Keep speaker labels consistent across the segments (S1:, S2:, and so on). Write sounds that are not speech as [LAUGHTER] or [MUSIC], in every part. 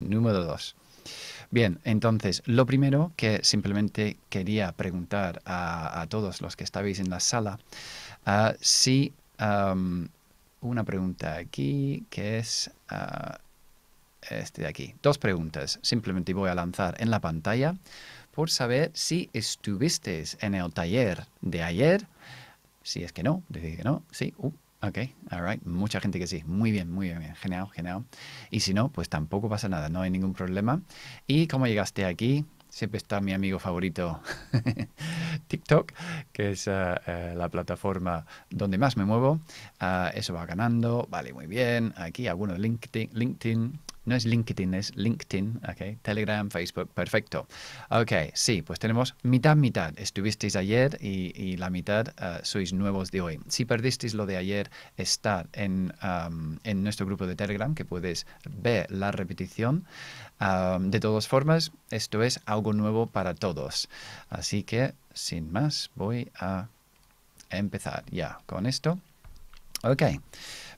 S1: número 2. Bien, entonces, lo primero que simplemente quería preguntar a, todos los que estabais en la sala, si una pregunta aquí que es este de aquí. Dos preguntas, simplemente voy a lanzar en la pantalla por saber si estuvisteis en el taller de ayer. Si es que no, decir que no, sí, uh, Ok, all right. Mucha gente que sí. Muy bien, muy bien. Genial, genial. Y si no, pues tampoco pasa nada, no hay ningún problema. ¿Y cómo llegaste aquí? Siempre está mi amigo favorito [LAUGHS] TikTok, que es eh, eh, la plataforma donde más me muevo. Ah, eso va ganando. Vale, muy bien. Aquí algunos LinkedIn, LinkedIn no es LinkedIn, es LinkedIn, okay. Telegram, Facebook, perfecto. Ok, sí, pues tenemos mitad, mitad. Estuvisteis ayer y, la mitad eh, sois nuevos de hoy. Si perdisteis lo de ayer, está en, nuestro grupo de Telegram, que puedes ver la repetición. de todas formas, esto es algo nuevo para todos. Así que, sin más, voy a empezar ya con esto. Ok,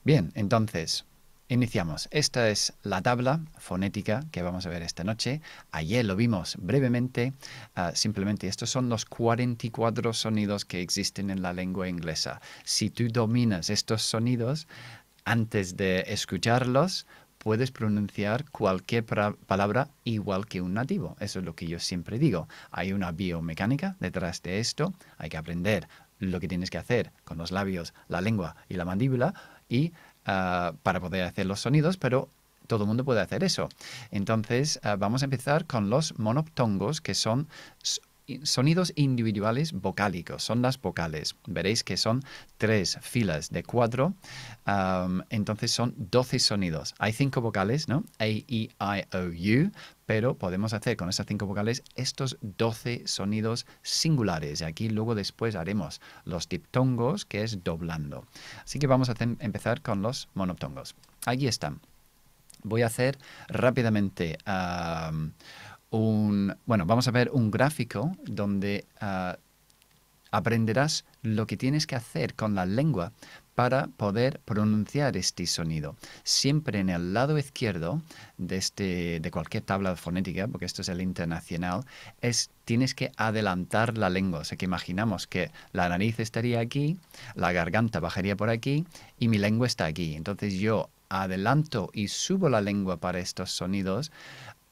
S1: bien, entonces Iniciamos. Esta es la tabla fonética que vamos a ver esta noche. Ayer lo vimos brevemente. Ah, simplemente estos son los 44 sonidos que existen en la lengua inglesa. Si tú dominas estos sonidos, antes de escucharlos, puedes pronunciar cualquier palabra igual que un nativo. Eso es lo que yo siempre digo. Hay una biomecánica detrás de esto. Hay que aprender lo que tienes que hacer con los labios, la lengua y la mandíbula y Ah, para poder hacer los sonidos, pero todo el mundo puede hacer eso. Entonces, ah, vamos a empezar con los monoptongos, que son sonidos individuales vocálicos, son las vocales. Veréis que son tres filas de cuatro, entonces son 12 sonidos. Hay cinco vocales, ¿no? A, E, I, O, U, pero podemos hacer con esas cinco vocales estos 12 sonidos singulares. Y aquí luego después haremos los diptongos, que es doblando. Así que vamos a empezar con los monoptongos. Aquí están. Voy a hacer rápidamente un, bueno, vamos a ver un gráfico donde ah, aprenderás lo que tienes que hacer con la lengua para poder pronunciar este sonido. Siempre en el lado izquierdo de, este, de cualquier tabla fonética, porque esto es el internacional, es, tienes que adelantar la lengua. O sea que imaginamos que la nariz estaría aquí, la garganta bajaría por aquí y mi lengua está aquí. Entonces yo adelanto y subo la lengua para estos sonidos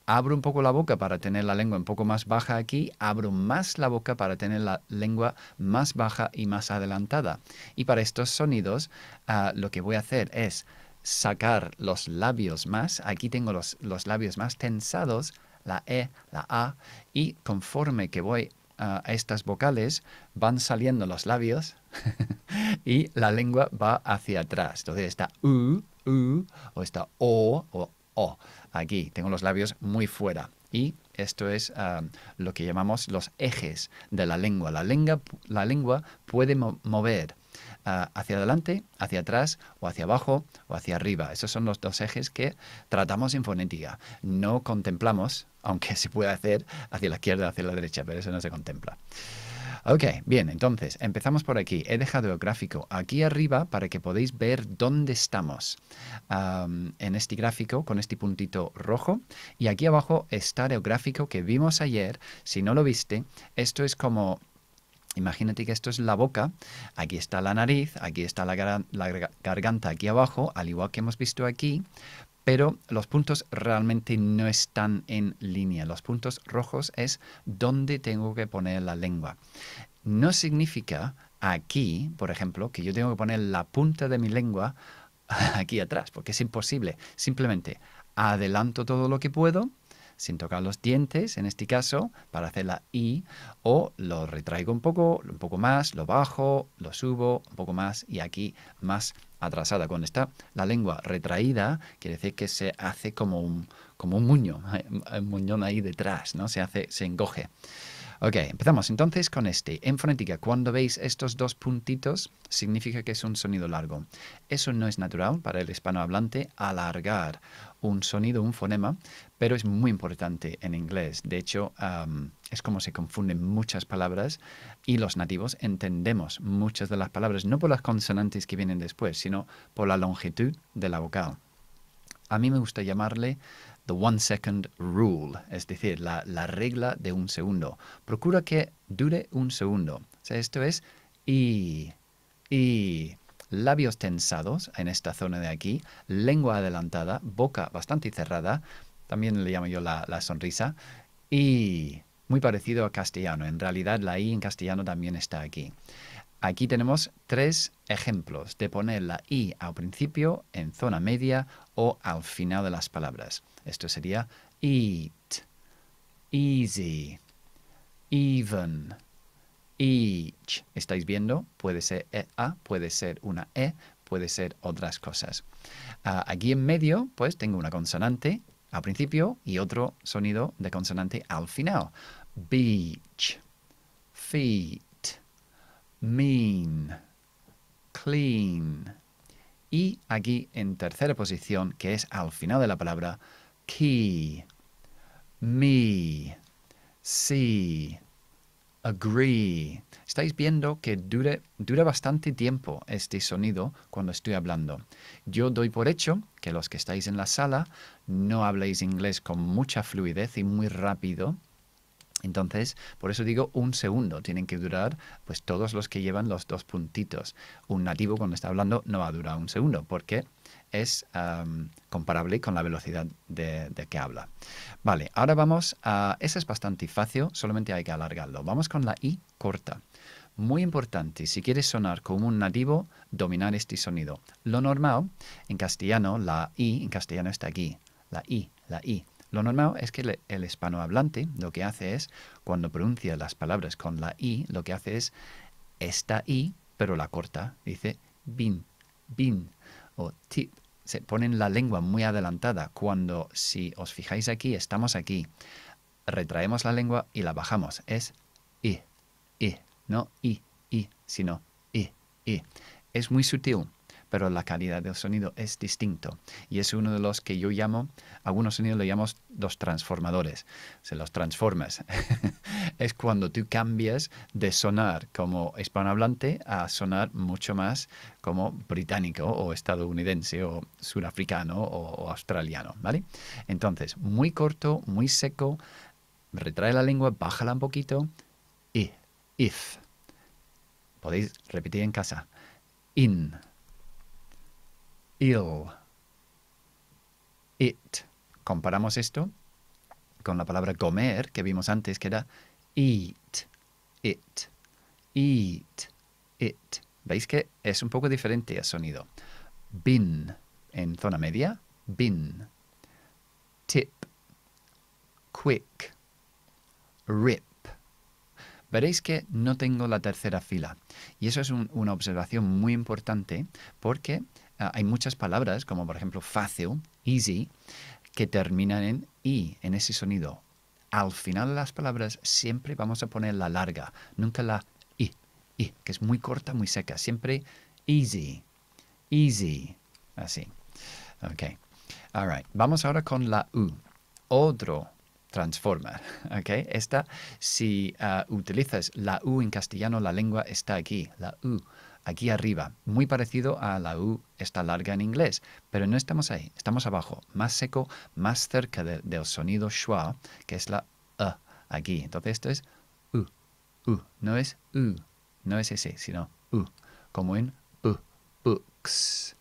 S1: abro un poco la boca para tener la lengua un poco más baja aquí, abro más la boca para tener la lengua más baja y más adelantada. Y para estos sonidos ah, lo que voy a hacer es sacar los labios más, aquí tengo los, los labios más tensados, la E, la A, y conforme que voy ah, a estas vocales van saliendo los labios [LAUGHS] y la lengua va hacia atrás. Entonces está U, U, o está O, o O aquí, tengo los labios muy fuera. Y esto es ah, lo que llamamos los ejes de la lengua. La lengua, la lengua puede mover ah, hacia adelante, hacia atrás, o hacia abajo, o hacia arriba. Esos son los dos ejes que tratamos en fonética. No contemplamos, aunque se puede hacer, hacia la izquierda, hacia la derecha, pero eso no se contempla. Ok, bien, entonces empezamos por aquí. He dejado el gráfico aquí arriba para que podáis ver dónde estamos en este gráfico con este puntito rojo. Y aquí abajo está el gráfico que vimos ayer. Si no lo viste, esto es como Imagínate que esto es la boca, aquí está la nariz, aquí está la, garganta, aquí abajo, al igual que hemos visto aquí, pero los puntos realmente no están en línea. Los puntos rojos es donde tengo que poner la lengua. No significa aquí, por ejemplo, que yo tengo que poner la punta de mi lengua [LAUGHS] aquí atrás, porque es imposible. Simplemente adelanto todo lo que puedo sin tocar los dientes, en este caso, para hacer la I, o lo retraigo un poco, un poco más, lo bajo, lo subo un poco más y aquí más atrasada. Cuando está la lengua retraída, quiere decir que se hace como un, como un muñón, [LAUGHS] un muñón ahí detrás, ¿no? Se hace, se encoge. Ok, empezamos entonces con este. En fonética, cuando veis estos dos puntitos, significa que es un sonido largo. Eso no es natural para el hispanohablante alargar un sonido, un fonema, pero es muy importante en inglés. De hecho, es como se confunden muchas palabras y los nativos entendemos muchas de las palabras, no por las consonantes que vienen después, sino por la longitud de la vocal. A mí me gusta llamarle the one second rule, es decir, la, regla de un segundo. Procura que dure un segundo. sea, esto es y, y labios tensados en esta zona de aquí, lengua adelantada, boca bastante cerrada, también le llamo yo la, la sonrisa, y muy parecido a castellano. En realidad la I en castellano también está aquí. Aquí tenemos tres ejemplos de poner la i al principio, en zona media o al final de las palabras. Esto sería eat, easy, even, each. ¿Estáis viendo? Puede ser EA, puede ser una E, puede ser otras cosas. Ah, aquí en medio, pues tengo una consonante al principio y otro sonido de consonante al final. Beach, feet mean, clean. Y aquí en tercera posición, que es al final de la palabra, key, me, see, agree. Estáis viendo que dure, dura bastante tiempo este sonido cuando estoy hablando. Yo doy por hecho que los que estáis en la sala no habléis inglés con mucha fluidez y muy rápido, entonces, por eso digo un segundo, tienen que durar pues todos los que llevan los dos puntitos. Un nativo cuando está hablando no va a durar un segundo porque es comparable con la velocidad de, que habla. Vale, ahora vamos a... Eso es bastante fácil, solamente hay que alargarlo. Vamos con la I corta. Muy importante, si quieres sonar como un nativo, dominar este sonido. Lo normal, en castellano, la I en castellano está aquí. La I, la I. Lo normal es que el, hispanohablante lo que hace es, cuando pronuncia las palabras con la I, lo que hace es esta I, pero la corta, dice bin, bin o tip. Se ponen la lengua muy adelantada cuando, si os fijáis aquí, estamos aquí, retraemos la lengua y la bajamos. Es I, I, no I, I, sino I, I. Es muy sutil pero la calidad del sonido es distinto. Y es uno de los que yo llamo, algunos sonidos lo llamamos los transformadores, se los transformas. [LAUGHS] es cuando tú cambias de sonar como hispanohablante a sonar mucho más como británico o estadounidense o surafricano o, australiano, ¿vale? Entonces, muy corto, muy seco, retrae la lengua, bájala un poquito y if. Podéis repetir en casa. In ill. It. Comparamos esto con la palabra comer que vimos antes, que era eat, it, eat, it. ¿Veis que es un poco diferente el sonido? Bin en zona media, bin. Tip, quick, rip. Veréis que no tengo la tercera fila. Y eso es una observación muy importante porque Ah, hay muchas palabras, como por ejemplo fácil, easy, que terminan en i, en ese sonido. Al final de las palabras siempre vamos a poner la larga, nunca la i, i, que es muy corta, muy seca. Siempre easy, easy, así. Ok, all right. Vamos ahora con la u, otro transforma. [LAUGHS] ¿ok? Esta, si ah, utilizas la U en castellano, la lengua está aquí, la U aquí arriba, muy parecido a la U está larga en inglés, pero no estamos ahí, estamos abajo, más seco, más cerca del sonido schwa, que es la U, aquí. Entonces esto es u, u, no es u, no es ese, sino u, como en u, books.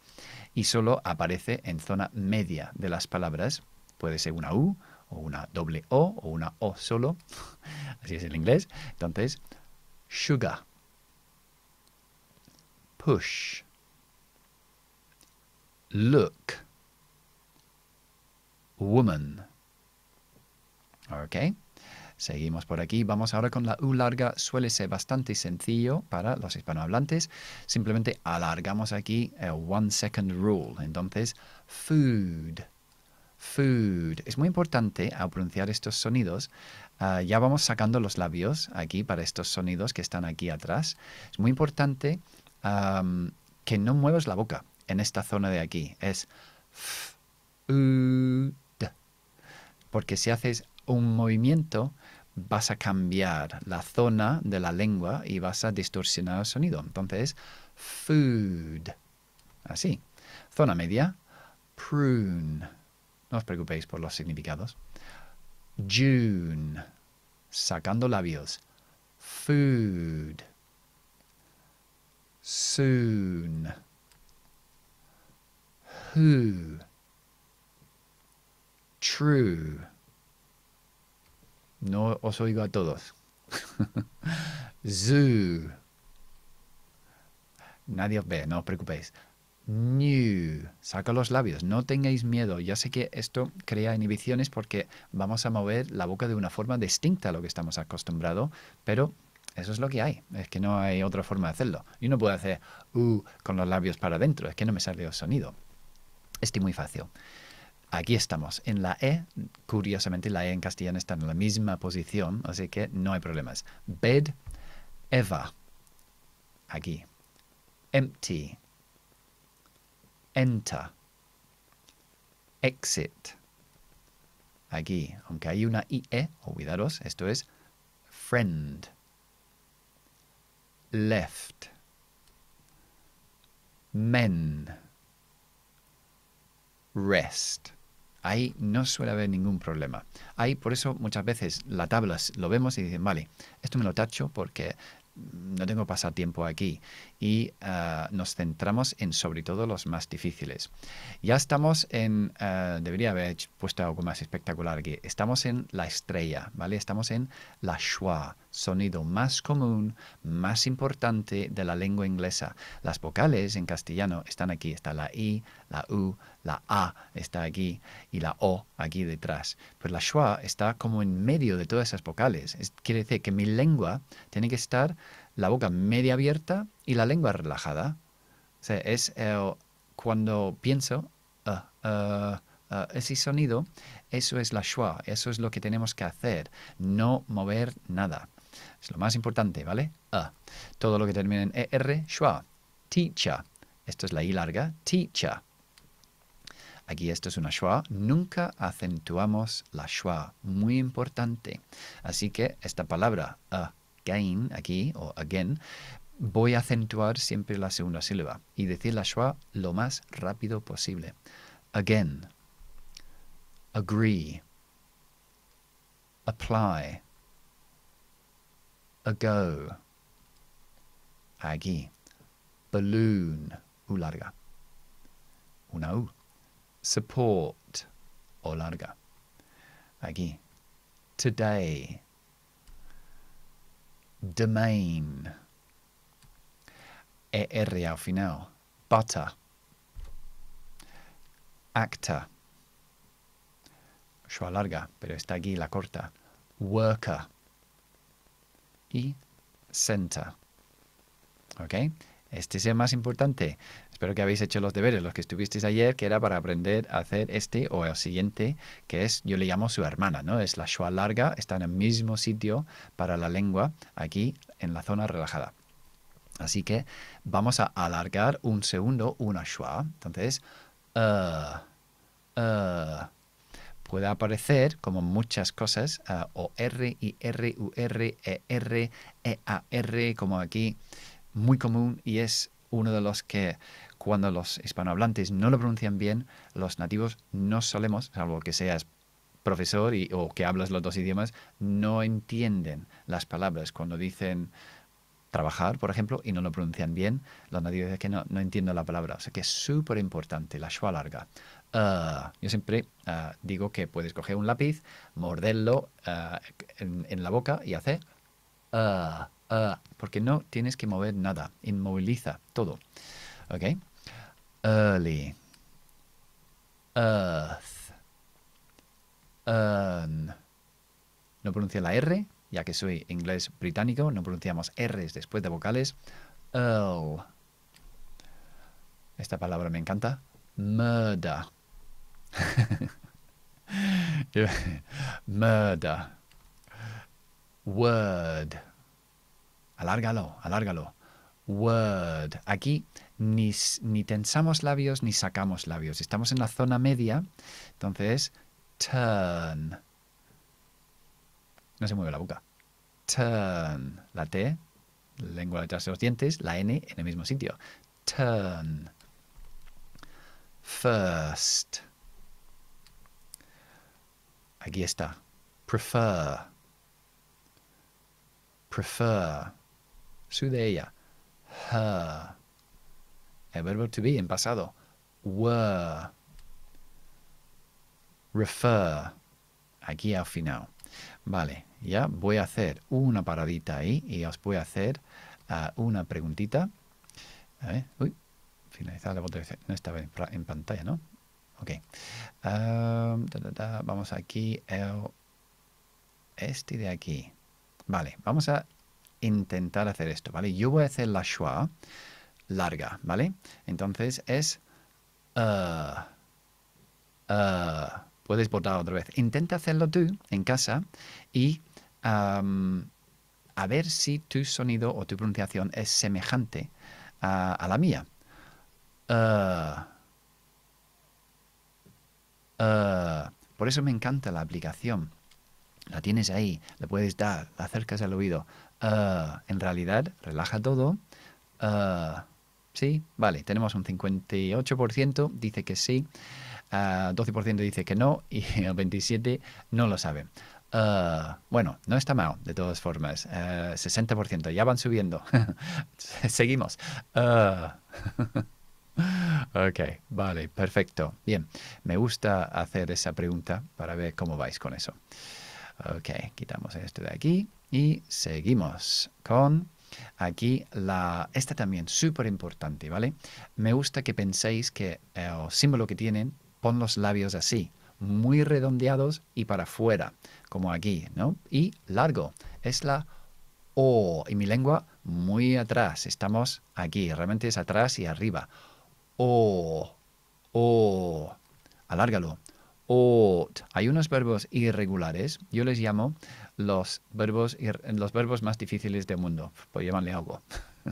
S1: Y solo aparece en zona media de las palabras, puede ser una u o una doble o o una o solo, [LAUGHS] así es el inglés. Entonces, sugar push, look, woman. Ok. Seguimos por aquí. Vamos ahora con la U larga. Suele ser bastante sencillo para los hispanohablantes. Simplemente alargamos aquí el eh, one second rule. Entonces, food. Food. Es muy importante al pronunciar estos sonidos. Ah, ya vamos sacando los labios aquí para estos sonidos que están aquí atrás. Es muy importante que no muevas la boca en esta zona de aquí. Es porque si haces un movimiento vas a cambiar la zona de la lengua y vas a distorsionar el sonido. Entonces, food. Así. Zona media, prune. No os preocupéis por los significados. June. Sacando labios. Food soon. Who? True. No os oigo a todos. [LAUGHS] Zoo. Nadie os ve, no os preocupéis. New. Saca los labios, no tengáis miedo. Ya sé que esto crea inhibiciones porque vamos a mover la boca de una forma distinta a lo que estamos acostumbrados, pero eso es lo que hay. Es que no hay otra forma de hacerlo. Y no puedo hacer u uh, con los labios para adentro. Es que no me sale el sonido. Estoy muy fácil. Aquí estamos. En la E, curiosamente, la E en castellano está en la misma posición, así que no hay problemas. Bed, Eva. Aquí. Empty. Enter. Exit. Aquí. Aunque hay una IE, olvidaros, esto es friend left. Men. Rest. Ahí no suele haber ningún problema. Ahí por eso muchas veces la tablas lo vemos y dicen, vale, esto me lo tacho porque no tengo pasatiempo aquí y ah, nos centramos en sobre todo los más difíciles. Ya estamos en, ah, debería haber puesto algo más espectacular aquí, estamos en la estrella, ¿vale? Estamos en la schwa, sonido más común, más importante de la lengua inglesa. Las vocales en castellano están aquí, está la I, la U, la A está aquí y la O aquí detrás. Pero pues la schwa está como en medio de todas esas vocales. quiere decir que mi lengua tiene que estar la boca media abierta y la lengua relajada. es eh, cuando pienso ah, ah, ah, ese sonido, eso es la schwa, eso es lo que tenemos que hacer, no mover nada. Es lo más importante, ¿vale? Todo lo que termina en er, schwa, teacher Esto es la i larga, teacher Aquí esto es una schwa. Nunca acentuamos la schwa. Muy importante. Así que esta palabra, again aquí o again, voy a acentuar siempre la segunda sílaba y decir la schwa lo más rápido posible. Again, agree, apply, ago, aquí, balloon, u larga, una u, support, o larga, aquí, today, domain. ER al final. Butter. Acta. Schwa larga, pero está aquí la corta. Worker. Y center. ¿Ok? Este es el más importante. Espero que habéis hecho los deberes, los que estuvisteis ayer, que era para aprender a hacer este o el siguiente, que es, yo le llamo su hermana, ¿no? Es la schwa larga, está en el mismo sitio para la lengua, aquí en la zona relajada. Así que vamos a alargar un segundo una schwa. Entonces, eh, eh, puede aparecer como muchas cosas, eh, o R, I, R, U, R, E, R, E, A, R, como aquí, muy común y es uno de los que cuando los hispanohablantes no lo pronuncian bien, los nativos no solemos, salvo que seas profesor o que hablas los dos idiomas, no entienden las palabras. Cuando dicen trabajar, por ejemplo, y no lo pronuncian bien, los nativos dicen que no, no entiendo la palabra. O sea que es súper importante la schwa larga. Ah, yo siempre ah, digo que puedes coger un lápiz, morderlo ah, en, la boca y hacer porque no tienes que mover nada, inmoviliza todo. ¿Ok? early, earth, earn. No pronuncia la R, ya que soy inglés británico, no pronunciamos R después de vocales. Earl. Esta palabra me encanta. Murder. [LAUGHS] Murder. Word. Alárgalo, alárgalo word. Aquí ni, ni tensamos labios ni sacamos labios. Estamos en la zona media, entonces turn. No se mueve la boca. Turn. La T, lengua detrás de los dientes, la N en el mismo sitio. Turn. First. Aquí está. Prefer. Prefer. Su de ella her. El verbo to be en pasado. Were. Refer. Aquí al final. Vale, ya voy a hacer una paradita ahí y os voy a hacer uh, una preguntita. A ver, uy, finalizar la botella No estaba en, en, pantalla, ¿no? Ok. Um, vamos aquí, el, este de aquí. Vale, vamos a intentar hacer esto, ¿vale? Yo voy a hacer la schwa larga, ¿vale? Entonces es... Eh, eh, puedes botar otra vez. Intenta hacerlo tú en casa y a ver si tu sonido o tu pronunciación es semejante a, la mía. Eh, por eso me encanta la aplicación. La tienes ahí, le puedes dar, acercas al oído. Ah, en realidad, relaja todo. Ah, sí, vale, tenemos un 58%, dice que sí, 12% ah, dice que no y [LAUGHS] el 27% no lo sabe. bueno, no está mal, de todas formas. 60%, ya van subiendo. [LAUGHS] Seguimos. [LAUGHS] ok, vale, perfecto. Bien, me gusta hacer esa pregunta para ver cómo vais con eso. Ok, quitamos esto de aquí. Y seguimos con aquí la esta también súper importante, ¿vale? Me gusta que penséis que el eh, símbolo que tienen pon los labios así, muy redondeados y para afuera, como aquí, ¿no? Y largo, es la O y mi lengua muy atrás, estamos aquí, realmente es atrás y arriba. O, o, alárgalo. O, hay unos verbos irregulares, yo les llamo los verbos, los verbos más difíciles del mundo, pues llévanle algo.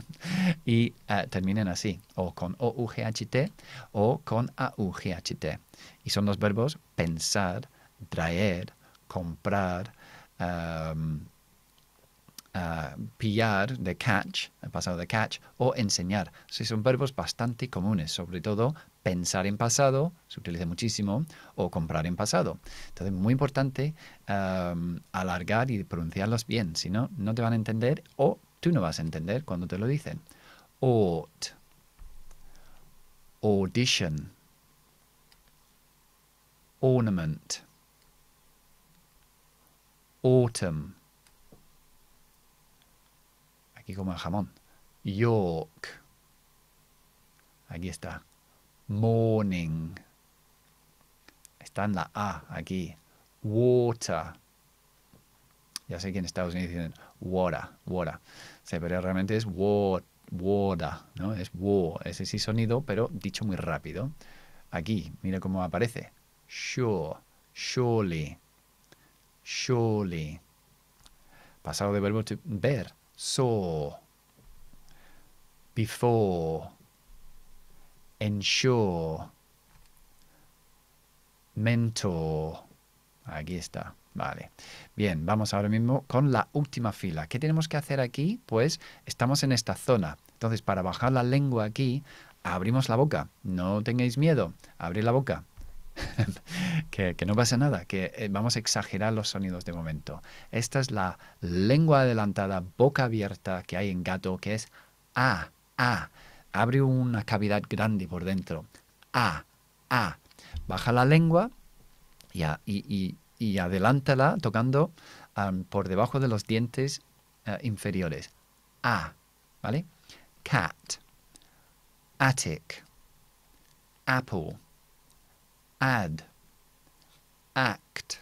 S1: [LAUGHS] y eh, terminan así, o con O-U-G-H-T o con A-U-G-H-T. Y son los verbos pensar, traer, comprar, em, eh, pillar, de catch, el pasado de catch, o enseñar. Sí, son verbos bastante comunes, sobre todo pensar en pasado, se utiliza muchísimo, o comprar en pasado. Entonces, muy importante alargar y pronunciarlos bien, si no, no te van a entender o tú no vas a entender cuando te lo dicen. Ought, audition, ornament, autumn. Aquí como el jamón. York. Aquí está morning. Está en la A aquí. Water. Ya sé que en Estados Unidos dicen water, water. pero realmente es water, water, ¿no? Es war, Ese sí sonido, pero dicho muy rápido. Aquí, mira cómo aparece. Sure, surely, surely. Pasado de verbo to ver. Saw. Before ensure, mentor. Aquí está. Vale. Bien, vamos ahora mismo con la última fila. ¿Qué tenemos que hacer aquí? Pues estamos en esta zona. Entonces, para bajar la lengua aquí, abrimos la boca. No tengáis miedo. Abrir la boca. [LAUGHS] que, que, no pasa nada, que eh, vamos a exagerar los sonidos de momento. Esta es la lengua adelantada, boca abierta que hay en gato, que es A, A abre una cavidad grande por dentro. A, A. Baja la lengua y, adelántala tocando por debajo de los dientes eh, inferiores. A, ¿vale? Cat, attic, apple, add, act,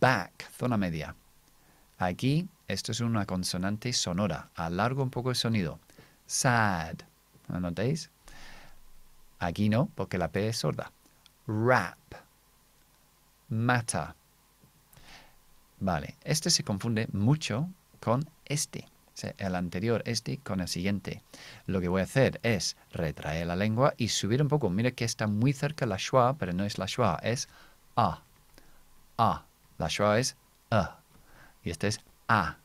S1: back, zona media. Aquí esto es una consonante sonora. Alargo un poco el sonido. Sad. ¿Lo notéis? Aquí no, porque la P es sorda. Rap. Mata. Vale, este se confunde mucho con este. el anterior, este, con el siguiente. Lo que voy a hacer es retraer la lengua y subir un poco. Mira que está muy cerca la schwa, pero no es la schwa, es a. A. La schwa es a. Y este es a.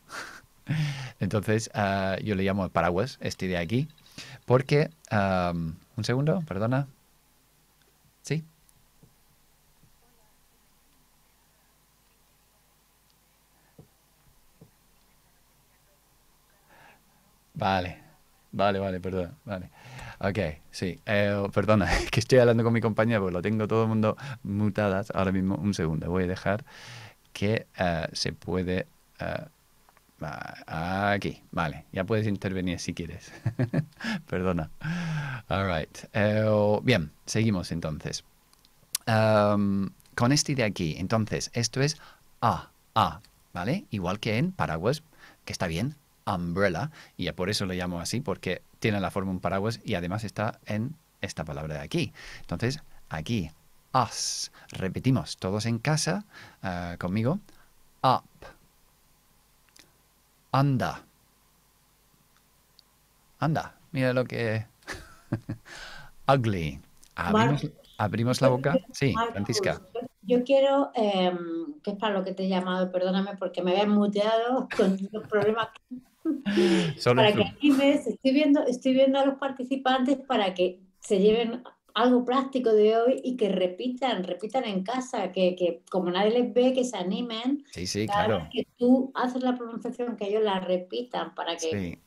S1: [LAUGHS] Entonces, ah, yo le llamo paraguas, este de aquí, porque... un segundo, perdona. ¿Sí? Vale, vale, vale, perdona, vale. Ok, sí, eh, perdona, [LAUGHS] que estoy hablando con mi compañera, porque lo tengo todo el mundo mutadas ahora mismo. Un segundo, voy a dejar que ah, se puede... Ah, Aquí, vale, ya puedes intervenir si quieres. [LAUGHS] Perdona. All eh, bien, seguimos entonces. Em, con este de aquí, entonces, esto es A, A, ¿vale? Igual que en paraguas, que está bien, umbrella, y por eso lo llamo así, porque tiene la forma un paraguas y además está en esta palabra de aquí. Entonces, aquí, us. Repetimos, todos en casa eh, conmigo, up Anda. Anda, mira lo que... [LAUGHS] Ugly. Abrimos, la boca. Sí, Francisca. Yo quiero, eh, que es para lo que te he llamado, perdóname porque me había muteado con [LAUGHS] los problemas. para que vives, estoy viendo, estoy viendo a los participantes para que se lleven algo práctico de hoy y que repitan, repitan en casa, que, como nadie les ve, que se animen. claro. que tú haces la pronunciación, que ellos la repitan para que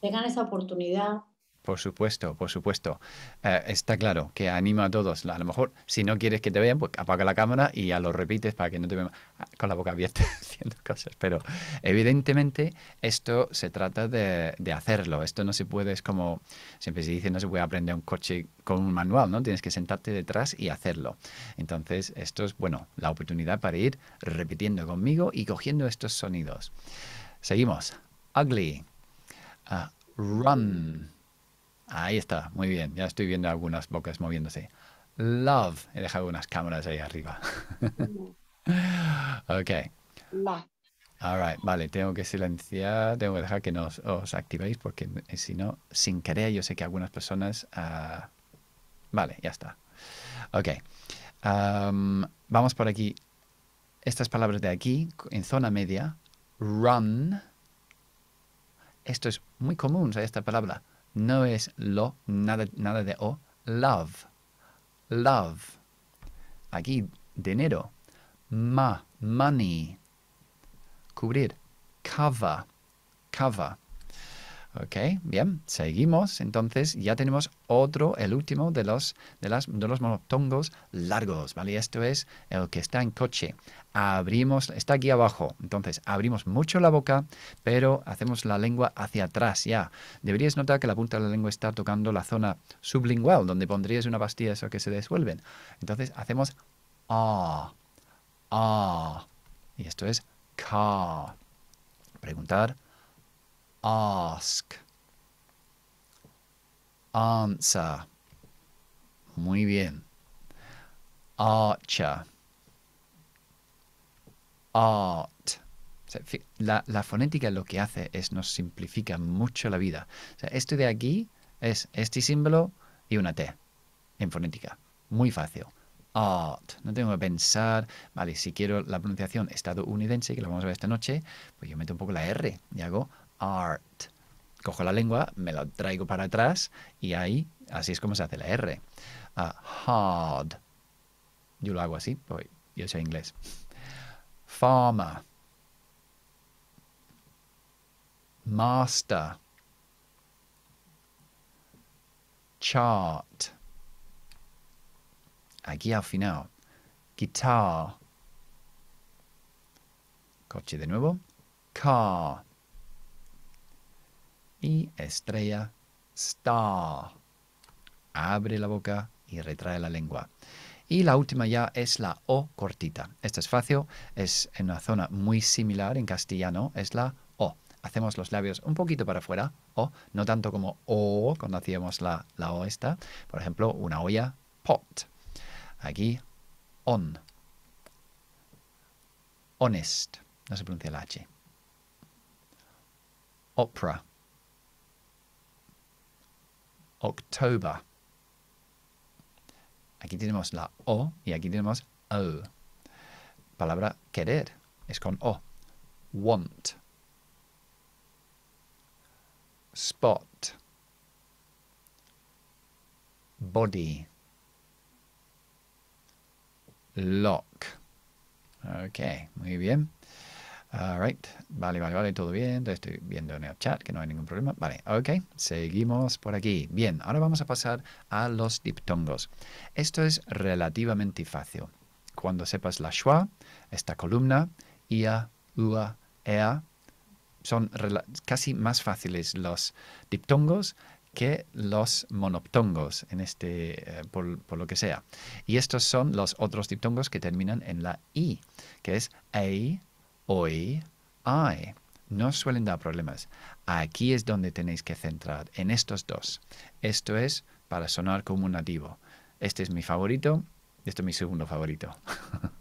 S1: tengan esa oportunidad. Por supuesto, por supuesto. Eh, está claro que anima a todos. A lo mejor, si no quieres que te vean, pues apaga la cámara y ya lo repites para que no te vean [LAUGHS] con la boca abierta haciendo [LAUGHS] cosas. Pero evidentemente esto se trata de, hacerlo. Esto no se puede, es como siempre se dice, no se puede aprender un coche con un manual, ¿no? Tienes que sentarte detrás y hacerlo. Entonces, esto es, bueno, la oportunidad para ir repitiendo conmigo y cogiendo estos sonidos. Seguimos. Ugly. Ah, run. Ahí está, muy bien. Ya estoy viendo algunas bocas moviéndose. Love. He dejado unas cámaras ahí arriba. [LAUGHS] ok. Love. All right, vale, tengo que silenciar, tengo que dejar que nos os activéis porque eh, si no, sin querer, yo sé que algunas personas... Ah, vale, ya está. Ok. vamos por aquí. Estas palabras de aquí, en zona media, run. Esto es muy común, esta palabra. No es lo, nada, nada de o. Love. Love. Aquí, dinero. Ma, money. Cubrir. Cover. Cover. Ok, bien, seguimos. Entonces ya tenemos otro, el último de los, de, las, de los monotongos largos, ¿vale? Esto es el que está en coche. Abrimos, está aquí abajo. Entonces abrimos mucho la boca, pero hacemos la lengua hacia atrás ya. Deberías notar que la punta de la lengua está tocando la zona sublingual, donde pondrías una pastilla eso que se disuelven. Entonces hacemos ah, ah. Y esto es ca. Preguntar ask. Answer. Muy bien. Archer. Art. la, fonética lo que hace es nos simplifica mucho la vida. esto de aquí es este símbolo y una T en fonética. Muy fácil. Art. No tengo que pensar, vale, si quiero la pronunciación estadounidense, que lo vamos a ver esta noche, pues yo meto un poco la R y hago art. Cojo la lengua, me la traigo para atrás y ahí, así es como se hace la R. Ah, hard. Yo lo hago así, porque yo soy inglés. Farmer. Master. Chart. Aquí al final. Guitar. Coche de nuevo. Car y estrella star. Abre la boca y retrae la lengua. Y la última ya es la O cortita. este espacio es en una zona muy similar en castellano, es la O. Hacemos los labios un poquito para afuera, O, no tanto como O cuando hacíamos la, la O esta. Por ejemplo, una olla, pot. Aquí, on. Honest, no se pronuncia la H. Opera. October. Aquí tenemos la O y aquí tenemos O. Palabra querer es con O. Want. Spot. Body. Lock. Ok, muy bien. right vale, vale, vale, todo bien. estoy viendo en el chat que no hay ningún problema. Vale, ok, seguimos por aquí. Bien, ahora vamos a pasar a los diptongos. Esto es relativamente fácil. Cuando sepas la schwa, esta columna, ia, ua, ea, son casi más fáciles los diptongos que los monoptongos, en este, eh, por, lo que sea. Y estos son los otros diptongos que terminan en la i, que es ei, hoy, I. No suelen dar problemas. Aquí es donde tenéis que centrar, en estos dos. Esto es para sonar como un nativo. Este es mi favorito, esto es mi segundo favorito.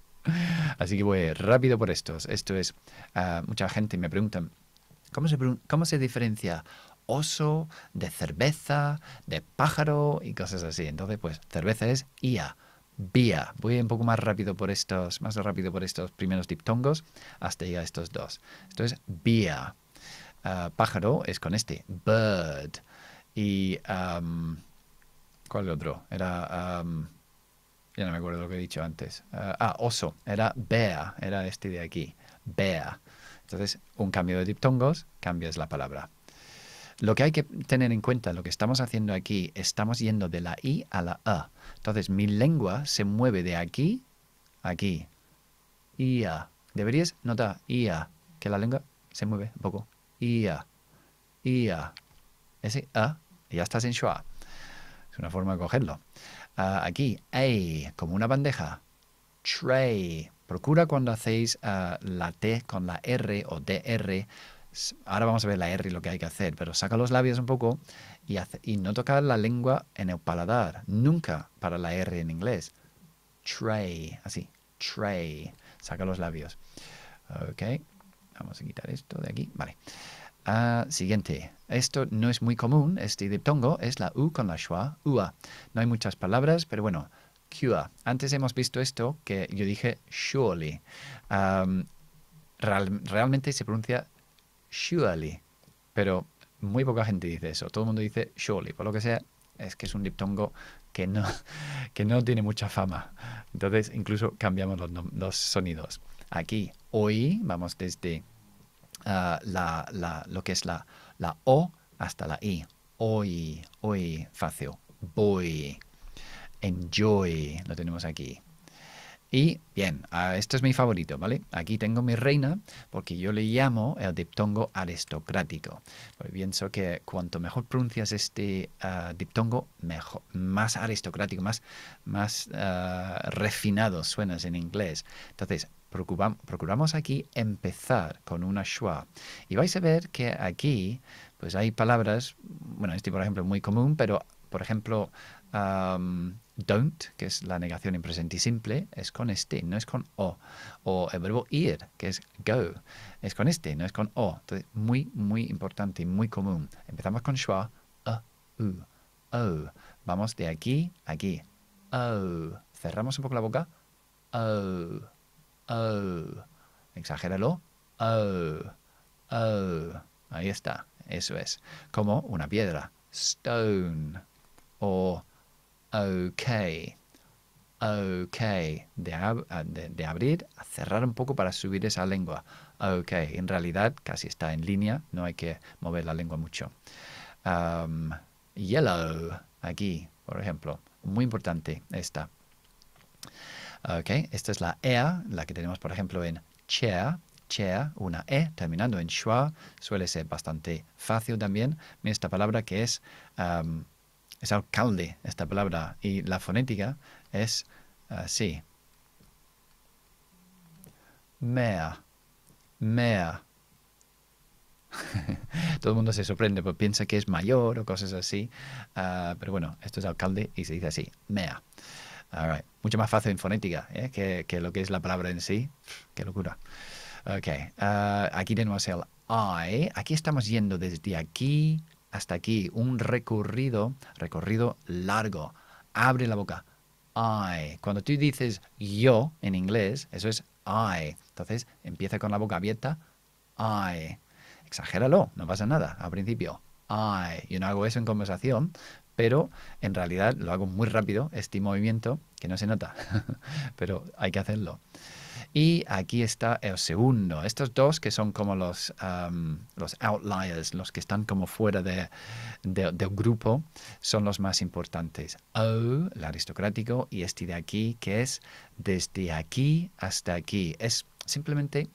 S1: [LAUGHS] Así que voy rápido por estos. Esto es, ah, mucha gente me pregunta, ¿cómo se, ¿cómo se diferencia oso de cerveza, de pájaro y cosas así? Entonces, pues cerveza es IA vía. Voy un poco más rápido por estos, más rápido por estos primeros diptongos hasta llegar a estos dos. Esto es vía. Ah, pájaro es con este, bird. Y, ¿cuál otro? Era, ya no me acuerdo lo que he dicho antes. Ah, ah, oso. Era bear, era este de aquí, bear. Entonces, un cambio de diptongos, cambias la palabra. Lo que hay que tener en cuenta, lo que estamos haciendo aquí, estamos yendo de la I a la A. Entonces, mi lengua se mueve de aquí a aquí. Ia. Deberías notar, ia, que la lengua se mueve un poco. Ia. Ia. Ese a, ya estás en schwa. Es una forma de cogerlo. Ah, aquí, ei, como una bandeja. Tray. Procura cuando hacéis ah, la T con la R o DR. Ahora vamos a ver la R y lo que hay que hacer, pero saca los labios un poco y, no tocar la lengua en el paladar, nunca para la R en inglés. Tray, así, tray. Saca los labios. Ok, vamos a quitar esto de aquí. Vale. Ah, siguiente. Esto no es muy común, este diptongo, es la U con la schwa, UA. No hay muchas palabras, pero bueno, Qua Antes hemos visto esto que yo dije surely. realmente se pronuncia surely, pero muy poca gente dice eso. Todo el mundo dice surely, por lo que sea, es que es un diptongo que no, [LAUGHS] que no tiene mucha fama. Entonces, incluso cambiamos los, sonidos. Aquí, hoy, vamos desde ah, la, lo que es la, la O hasta la I. Hoy, hoy, fácil. Voy. Enjoy, lo tenemos aquí. Y bien, ah, este es mi favorito, ¿vale? Aquí tengo mi reina porque yo le llamo el diptongo aristocrático. Pues pienso que cuanto mejor pronuncias este ah, diptongo, mejor, más aristocrático, más, más ah, refinado suenas en inglés. Entonces, procuramos aquí empezar con una schwa. Y vais a ver que aquí, pues hay palabras, bueno, este por ejemplo es muy común, pero por ejemplo, don't, que es la negación en presente simple, es con este, no es con o. O el verbo ir, que es go, es con este, no es con o. Entonces, muy, muy importante y muy común. Empezamos con schwa, O, u, o. Vamos de aquí a aquí. O. Cerramos un poco la boca. O. O. Exagéralo. O. O. Ahí está. Eso es. Como una piedra. Stone. O OK. OK. De, ah, de, abrir cerrar un poco para subir esa lengua. OK. En realidad casi está en línea, no hay que mover la lengua mucho. Um, yellow. Aquí, por ejemplo. Muy importante esta. Okay. Esta es la EA, la que tenemos, por ejemplo, en chair, chair, una E terminando en schwa, suele ser bastante fácil también. Esta palabra que es es alcalde esta palabra y la fonética es así. Eh, mea. Mea. [LAUGHS] Todo el mundo se sorprende, porque piensa que es mayor o cosas así. Eh, pero bueno, esto es alcalde y se dice así, mea. Mucho más fácil en fonética eh, que, lo que es la palabra en sí. Qué locura. Ok, aquí tenemos el I. Aquí estamos yendo desde aquí hasta aquí, un recorrido, recorrido largo. Abre la boca. I. Cuando tú dices yo en inglés, eso es I. Entonces empieza con la boca abierta. I. Exagéralo, no pasa nada al principio. I. Yo no hago eso en conversación, pero en realidad lo hago muy rápido, este movimiento, que no se nota, [LAUGHS] pero hay que hacerlo. Y aquí está el segundo. Estos dos que son como los, los outliers, los que están como fuera de, del grupo, son los más importantes. O, el aristocrático, y este de aquí, que es desde aquí hasta aquí. Es simplemente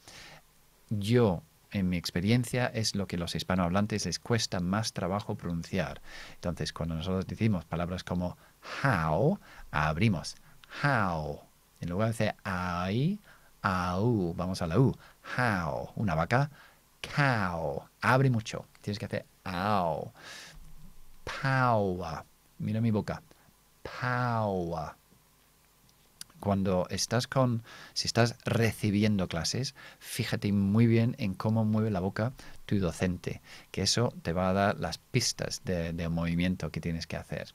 S1: yo en mi experiencia, es lo que los hispanohablantes les cuesta más trabajo pronunciar. Entonces, cuando nosotros decimos palabras como how, abrimos how. En lugar de decir I, vamos a la u, una vaca, cow, abre mucho, tienes que hacer au, mira mi boca, power. Cuando estás con, si estás recibiendo clases, fíjate muy bien en cómo mueve la boca tu docente, que eso te va a dar las pistas de, movimiento que tienes que hacer.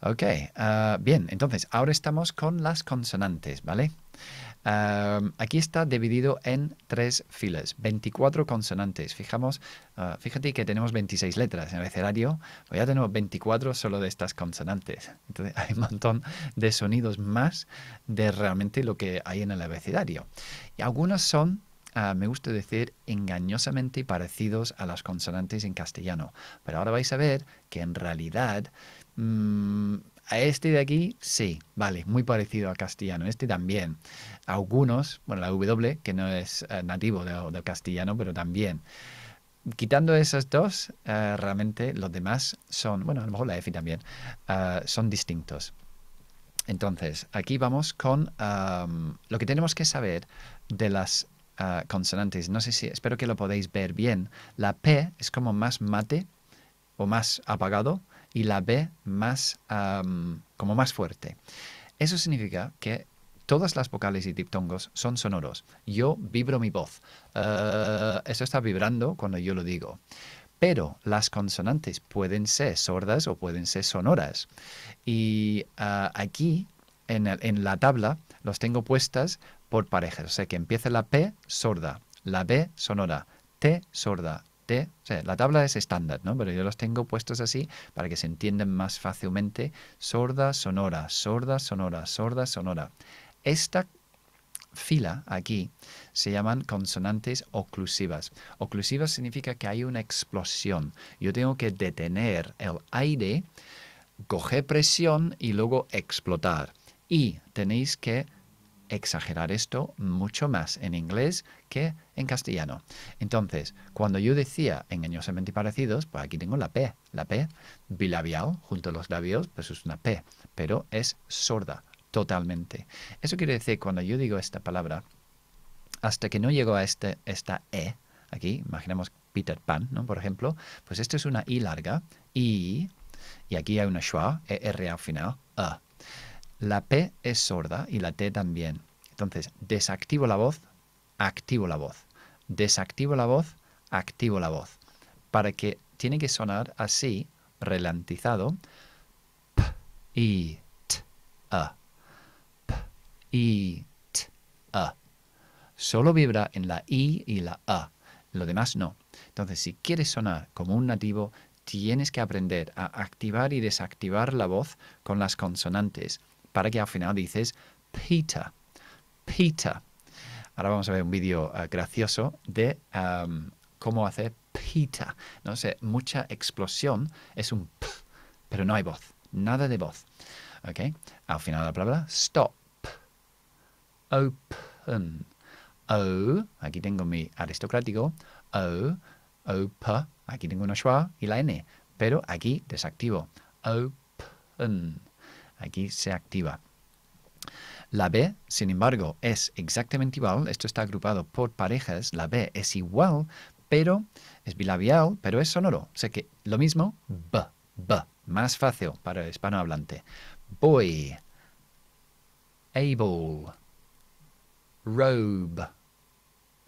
S1: Ok, ah, bien, entonces ahora estamos con las consonantes, ¿vale? aquí está dividido en tres filas, 24 consonantes. Fijamos, ah, fíjate que tenemos 26 letras en el abecedario, pero pues ya tenemos 24 solo de estas consonantes. Entonces [LAUGHS] hay un montón de sonidos más de realmente lo que hay en el abecedario. Y algunos son ah, me gusta decir, engañosamente parecidos a las consonantes en castellano. Pero ahora vais a ver que en realidad mm, a este de aquí, sí, vale, muy parecido al castellano. Este también. Algunos, bueno, la W, que no es eh, nativo del castellano, pero también. Quitando esos dos, eh, realmente los demás son, bueno, a lo mejor la e F también, eh, son distintos. Entonces, aquí vamos con lo que tenemos que saber de las consonantes. No sé si, espero que lo podéis ver bien. La P es como más mate o más apagado y la B más, como más fuerte. Eso significa que todas las vocales y diptongos son sonoros. Yo vibro mi voz. Eh, eso está vibrando cuando yo lo digo. Pero las consonantes pueden ser sordas o pueden ser sonoras. Y eh, aquí, en, en la tabla, los tengo puestas por parejas. O sea, que empieza la P sorda, la B sonora, T sorda, la tabla es estándar, ¿no? Pero yo los tengo puestos así para que se entiendan más fácilmente. Sorda, sonora, sorda, sonora, sorda, sonora. Esta fila aquí se llaman consonantes oclusivas. Oclusivas significa que hay una explosión. Yo tengo que detener el aire, coger presión y luego explotar. Y tenéis que exagerar esto mucho más en inglés que en castellano. Entonces, cuando yo decía engañosamente parecidos, pues aquí tengo la P. La P bilabial, junto a los labios, pues es una P, pero es sorda totalmente. Eso quiere decir, cuando yo digo esta palabra, hasta que no llego a este, esta E, aquí, imaginemos Peter Pan, ¿no? por ejemplo, pues esto es una I larga, I, y aquí hay una schwa, e R al final, A. La P es sorda y la T también. Entonces, desactivo la voz, activo la voz. Desactivo la voz, activo la voz. Para que tiene que sonar así, ralentizado. P, I, T, A. P, I, T, A. Solo vibra en la I y la A. Lo demás no. Entonces, si quieres sonar como un nativo, tienes que aprender a activar y desactivar la voz con las consonantes para que al final dices Peter. Peter. Ahora vamos a ver un vídeo eh, gracioso de cómo hacer Peter. No sé, mucha explosión es un p, pero no hay voz, nada de voz. ¿Ok? Al final de la palabra, stop. Open. O, aquí tengo mi aristocrático. O, p, aquí tengo una schwa y la n, pero aquí desactivo. Open. Aquí se activa. La B, sin embargo, es exactamente igual. Esto está agrupado por parejas. La B es igual, pero es bilabial, pero es sonoro. O sea que lo mismo, B, B. Más fácil para el hispanohablante. Boy, able, robe.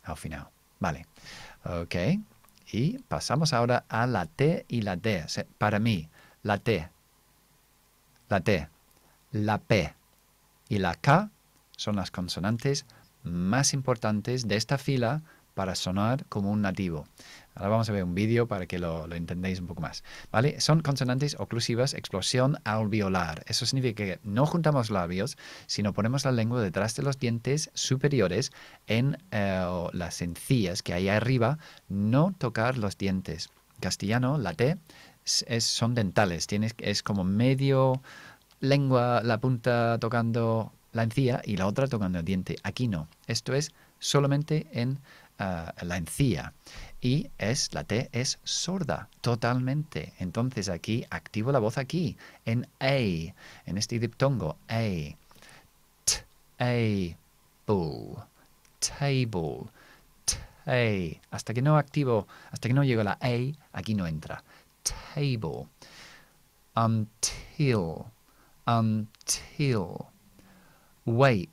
S1: Al final. Vale. Ok. Y pasamos ahora a la T y la D. para mí, la T. La T la P y la K son las consonantes más importantes de esta fila para sonar como un nativo. Ahora vamos a ver un vídeo para que lo, entendáis un poco más. ¿Vale? Son consonantes oclusivas, explosión alveolar. Eso significa que no juntamos labios, sino ponemos la lengua detrás de los dientes superiores en eh, las encías que hay arriba, no tocar los dientes. Castellano, la T, son dentales, tienes, es como medio lengua, la punta tocando la encía y la otra tocando el diente. Aquí no. Esto es solamente en ah, la encía. Y es, la T es sorda, totalmente. Entonces aquí activo la voz aquí, en A, en este diptongo, A. T, A, bull, table, T, Hasta que no activo, hasta que no llego la A, aquí no entra. Table, until until. Wait.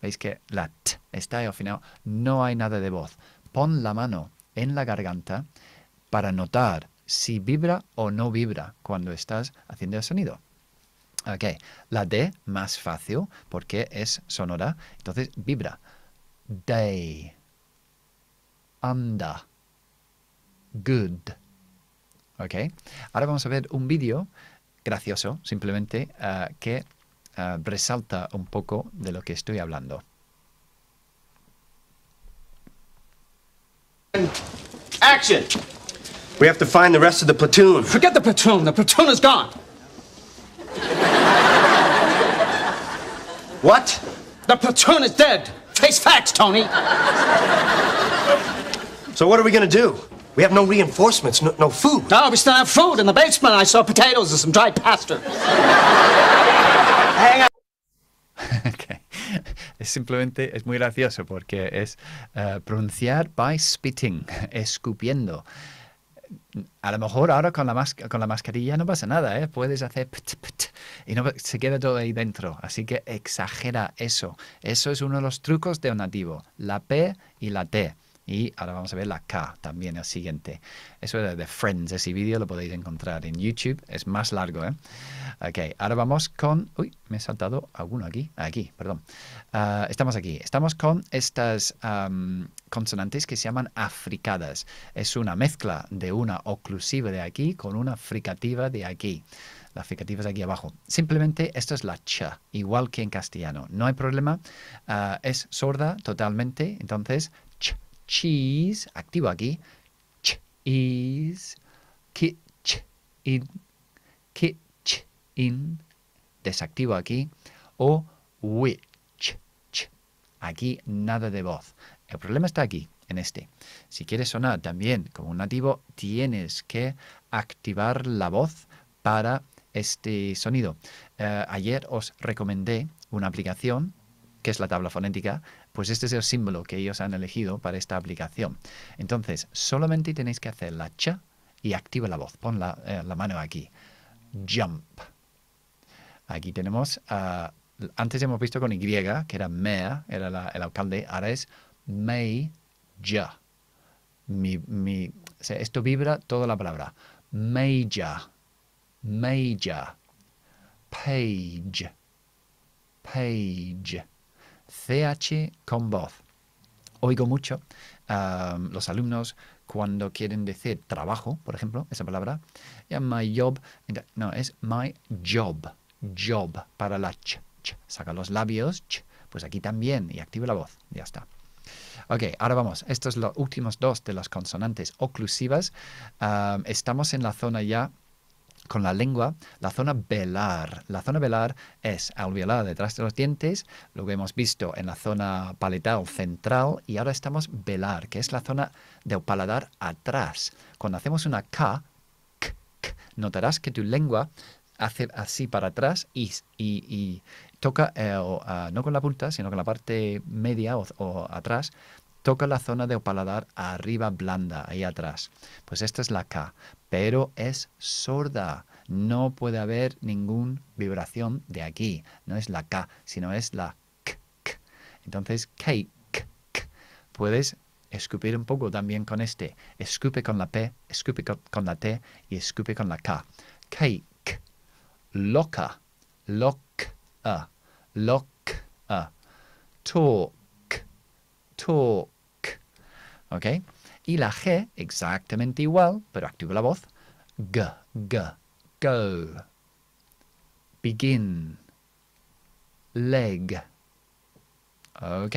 S1: Veis que la t está ahí al final. No hay nada de voz. Pon la mano en la garganta para notar si vibra o no vibra cuando estás haciendo el sonido. Ok, la D más fácil porque es sonora, entonces vibra. Day, anda, good. Ok, ahora vamos a ver un vídeo gracioso, simplemente, uh, que uh, resalta un poco de lo que estoy hablando. Action! We have to find the rest of the platoon. Forget the platoon. The platoon is gone. what? The platoon is dead. Face facts, Tony. So what are we going to do? We have no reinforcements, no, no food. No, we still have food. In the basement, I saw potatoes and some dried pasta. Hang on. [LAUGHS] okay. es simplemente es muy gracioso porque es eh, pronunciar by spitting, [LAUGHS] escupiendo. A lo mejor ahora con la, con la mascarilla no pasa nada, ¿eh? puedes hacer pt, pt, y no se queda todo ahí dentro. Así que exagera eso. Eso es uno de los trucos de un nativo, la P y la T. Y ahora vamos a ver la K también, el siguiente. Eso era de Friends, ese vídeo lo podéis encontrar en YouTube, es más largo. ¿eh? Ok, ahora vamos con... Uy, me he saltado alguno aquí, aquí, perdón. Ah, estamos aquí, estamos con estas consonantes que se llaman africadas. Es una mezcla de una oclusiva de aquí con una fricativa de aquí las fricativas aquí abajo. Simplemente esta es la ch, igual que en castellano. No hay problema, ah, es sorda totalmente, entonces ch, cheese, activo aquí, cheese, kit, in, desactivo aquí, o which, aquí nada de voz. El problema está aquí, en este. Si quieres sonar también como un nativo, tienes que activar la voz para este sonido. Eh, ayer os recomendé una aplicación que es la tabla fonética, pues este es el símbolo que ellos han elegido para esta aplicación. Entonces, solamente tenéis que hacer la cha y activa la voz. Pon la, eh, mano aquí. Jump. Aquí tenemos, antes hemos visto con Y, que era mea, era el alcalde, ahora es mei Mi, esto vibra toda la palabra. Major, major, page, page. CH con voz. Oigo mucho los alumnos cuando quieren decir trabajo, por ejemplo, esa palabra. my job. No, es my job. Job para la ch. Saca los labios. Pues aquí también y activa la voz. Ya está. Ok, ahora vamos. Estos son los últimos dos de las consonantes oclusivas. estamos en la zona ya con la lengua, la zona velar. La zona velar es alveolar detrás de los dientes, lo que hemos visto en la zona palatal central y ahora estamos velar, que es la zona del paladar atrás. Cuando hacemos una K, notarás que tu lengua hace así para atrás y, y, toca, ah, no con la punta, sino con la parte media o atrás Toca la zona de paladar arriba blanda, ahí atrás. Pues esta es la K, pero es sorda. No puede haber ninguna vibración de aquí. No es la K, sino es la K. Entonces, cake. Puedes escupir un poco también con este. Escupe con la P, escupe con, la T y escupe con la K. Cake. Loca. Lock. -a. Lock talk. ¿Ok? Y la G, exactamente igual, pero activo la voz. G, G, go. Begin. Leg. Ok.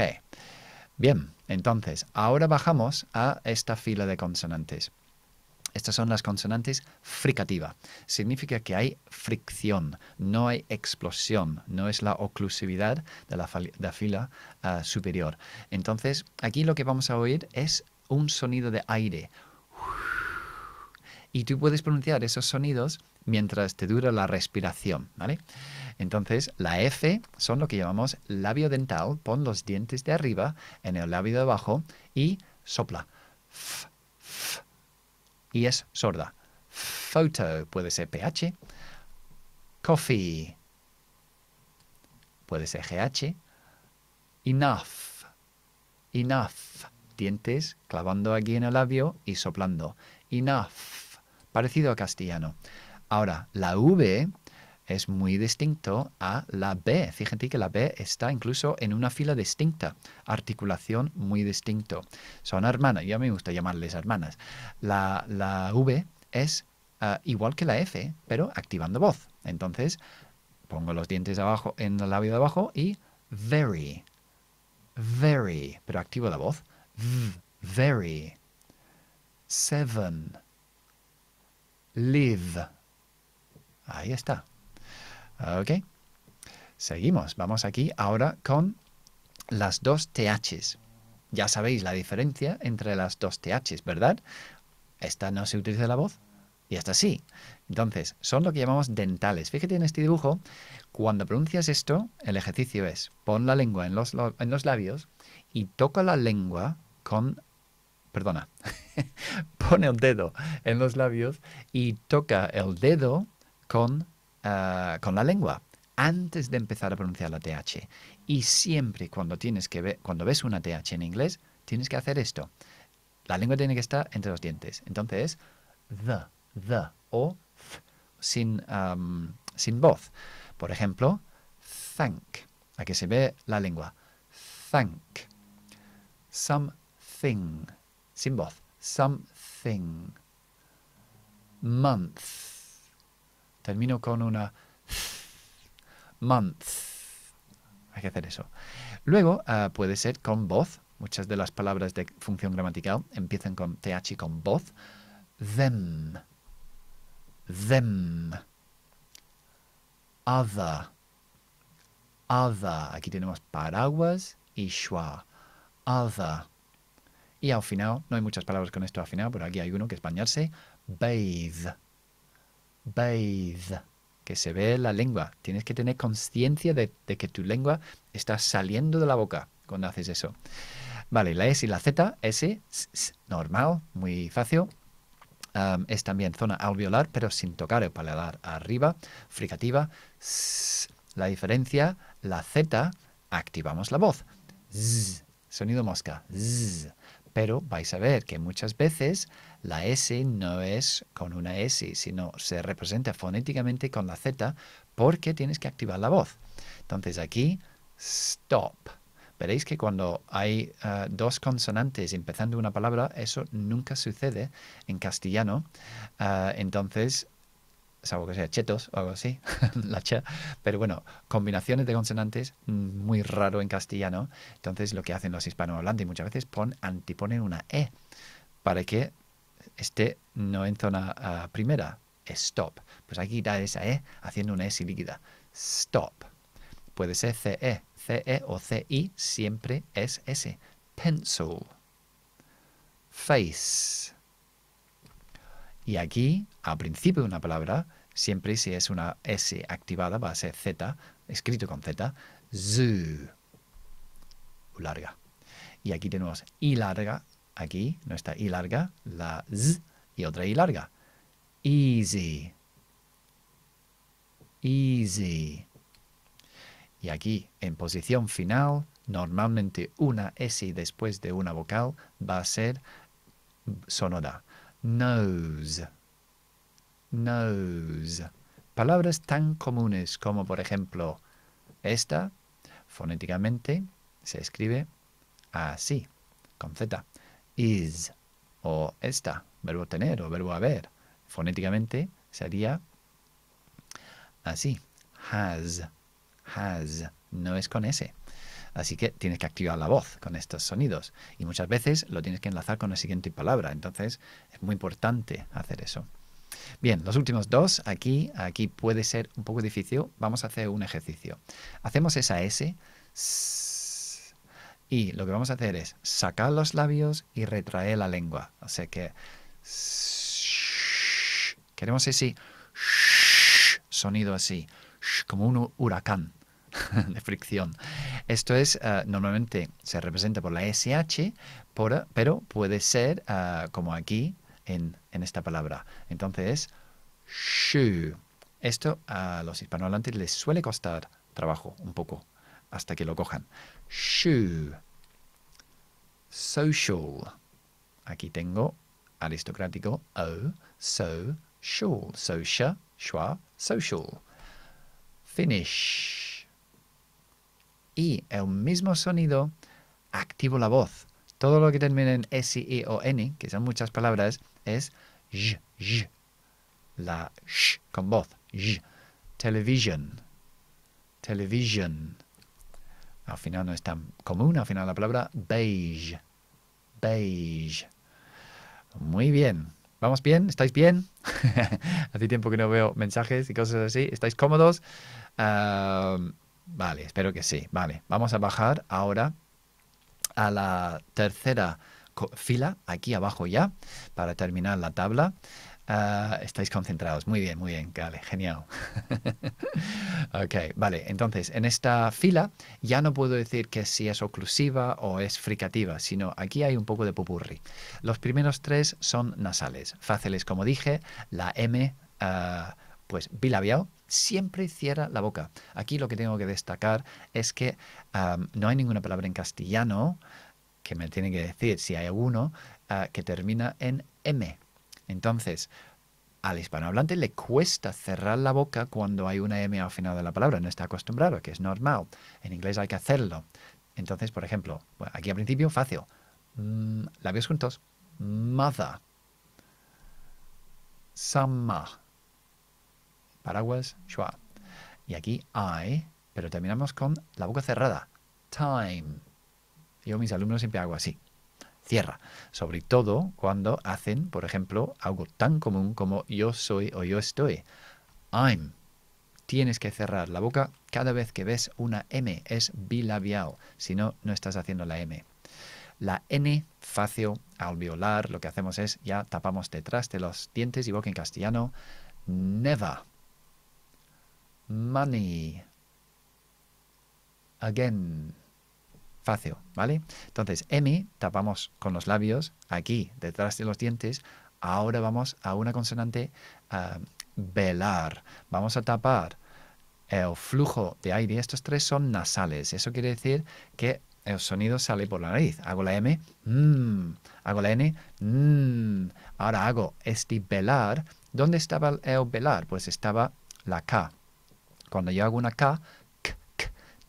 S1: Bien, entonces, ahora bajamos a esta fila de consonantes. Estas son las consonantes fricativa. Significa que hay fricción, no hay explosión, no es la oclusividad de la, fila ah, superior. Entonces, aquí lo que vamos a oír es un sonido de aire. Y tú puedes pronunciar esos sonidos mientras te dura la respiración, ¿vale? Entonces, la F son lo que llamamos labio dental. Pon los dientes de arriba en el labio de abajo y sopla y es sorda. Photo puede ser PH. Coffee puede ser GH. Enough. Enough. Dientes clavando aquí en el labio y soplando. Enough. Parecido a castellano. Ahora, la V es muy distinto a la B. Fíjate que la B está incluso en una fila distinta, articulación muy distinto. Son hermanas, ya me gusta llamarles hermanas. La, V es ah, igual que la F, pero activando voz. Entonces, pongo los dientes abajo en el labio de abajo y very, very, pero activo la voz. V, very. Seven. Live. Ahí está. Ok. Seguimos. Vamos aquí ahora con las dos THs. Ya sabéis la diferencia entre las dos THs, ¿verdad? Esta no se utiliza la voz y esta sí. Entonces, son lo que llamamos dentales. Fíjate en este dibujo, cuando pronuncias esto, el ejercicio es pon la lengua en los, en los labios y toca la lengua con... Perdona, [LAUGHS] pone el dedo en los labios y toca el dedo con Ah, con la lengua antes de empezar a pronunciar la TH. Y siempre cuando, tienes que cuando ves una TH en inglés, tienes que hacer esto. La lengua tiene que estar entre los dientes. Entonces, the, the o th, sin, sin voz. Por ejemplo, thank. Aquí se ve la lengua. Thank. Something. Sin voz. Something. Month. Termino con una month. Hay que hacer eso. Luego ah, puede ser con voz. Muchas de las palabras de función gramatical empiezan con th y con voz. Them. Them. Other. Other. Aquí tenemos paraguas y schwa. Other. Y al final, no hay muchas palabras con esto al final, pero aquí hay uno que es bañarse. Bathe bathe, que se ve la lengua. Tienes que tener conciencia de, que tu lengua está saliendo de la boca cuando haces eso. Vale, la S y la Z, S, normal, muy fácil. es también zona alveolar, pero sin tocar el paladar arriba, fricativa. la diferencia, la Z, activamos la voz. Z, sonido mosca. pero vais a ver que muchas veces la S no es con una S, sino se representa fonéticamente con la Z porque tienes que activar la voz. Entonces aquí, stop. Veréis que cuando hay eh, dos consonantes empezando una palabra, eso nunca sucede en castellano. Eh, entonces, salvo que sea chetos o algo así, [LAUGHS] la cha. pero bueno, combinaciones de consonantes mm, muy raro en castellano. Entonces, lo que hacen los hispanohablantes muchas veces pon antiponen una E para que este no en zona ah, primera. Stop. Pues aquí da esa E haciendo una S líquida. Stop. Puede ser CE. CE o CI siempre es S. Pencil. Face. Y aquí, al principio de una palabra, siempre si es una S activada va a ser Z, escrito con Z. Z. larga. Y aquí tenemos I larga Aquí nuestra I larga, la Z y otra I larga. Easy. Easy. Y aquí, en posición final, normalmente una S después de una vocal va a ser sonora. Nose. Nose. Palabras tan comunes como, por ejemplo, esta, fonéticamente se escribe así, con Z is o esta, verbo tener o verbo haber. Fonéticamente sería así, has, has, no es con S. Así que tienes que activar la voz con estos sonidos y muchas veces lo tienes que enlazar con la siguiente palabra, entonces es muy importante hacer eso. Bien, los últimos dos, aquí, aquí puede ser un poco difícil, vamos a hacer un ejercicio. Hacemos esa S y lo que vamos a hacer es sacar los labios y retraer la lengua. O sea que queremos ese sonido así, como un huracán [LAUGHS] de fricción. Esto es, eh, normalmente se representa por la SH, pero puede ser eh, como aquí en, esta palabra. Entonces, shu. Esto a los hispanohablantes les suele costar trabajo un poco hasta que lo cojan. Shu social. Aquí tengo aristocrático o, so, social, so, social. Finish. Y el mismo sonido, activo la voz. Todo lo que termina en S, e o N, que son muchas palabras, es j, j. La sh con voz. J. Television. Television. Al final no es tan común, al final la palabra beige. Beige. Muy bien. ¿Vamos bien? ¿Estáis bien? [LAUGHS] Hace tiempo que no veo mensajes y cosas así. ¿Estáis cómodos? Ah, vale, espero que sí. Vale, vamos a bajar ahora a la tercera fila, aquí abajo ya, para terminar la tabla. Ah, estáis concentrados. Muy bien, muy bien. Vale, genial. [LAUGHS] ok, vale. Entonces, en esta fila ya no puedo decir que si es oclusiva o es fricativa, sino aquí hay un poco de pupurri. Los primeros tres son nasales. Fáciles, como dije. La M, ah, pues bilabial, siempre cierra la boca. Aquí lo que tengo que destacar es que ah, no hay ninguna palabra en castellano que me tiene que decir, si hay alguno, que termina en M. Entonces, al hispanohablante le cuesta cerrar la boca cuando hay una M al final de la palabra, no está acostumbrado, que es normal. En inglés hay que hacerlo. Entonces, por ejemplo, aquí al principio fácil. Mm, labios juntos. Mother. Summer. Paraguas, schwa. Y aquí I, pero terminamos con la boca cerrada. Time. Yo mis alumnos siempre hago así cierra. Sobre todo cuando hacen, por ejemplo, algo tan común como yo soy o yo estoy. I'm. Tienes que cerrar la boca cada vez que ves una M. Es bilabial. Si no, no estás haciendo la M. La N facio alveolar, lo que hacemos es ya tapamos detrás de los dientes y boca en castellano. Never. Money. Again fácil, ¿vale? Entonces, M tapamos con los labios, aquí, detrás de los dientes. Ahora vamos a una consonante ah, velar. Vamos a tapar el flujo de aire. Estos tres son nasales. Eso quiere decir que el sonido sale por la nariz. Hago la M, mm. Hago la N, mm. Ahora hago este velar. ¿Dónde estaba el velar? Pues estaba la K. Cuando yo hago una k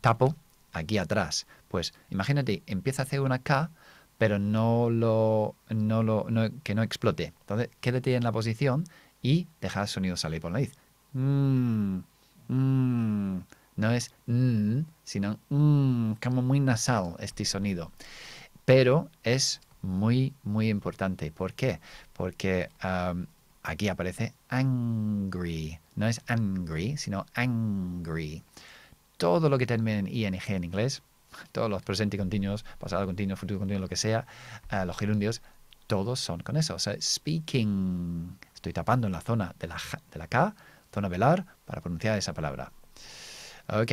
S1: tapo aquí atrás. Pues imagínate, empieza a hacer una K, pero no lo, no lo que no explote. Entonces, quédate en la posición y deja el sonido salir por la nariz. Mm, mm. no es mm, sino como muy nasal este sonido. Pero es muy, muy importante. ¿Por qué? Porque aquí aparece angry. No es angry, sino angry todo lo que termina en ing en inglés, todos los presente continuos, pasado continuo, futuro continuo, lo que sea, eh, los gerundios, todos son con eso. O sea, speaking, estoy tapando en la zona de la, de K, zona velar, para pronunciar esa palabra. Ok,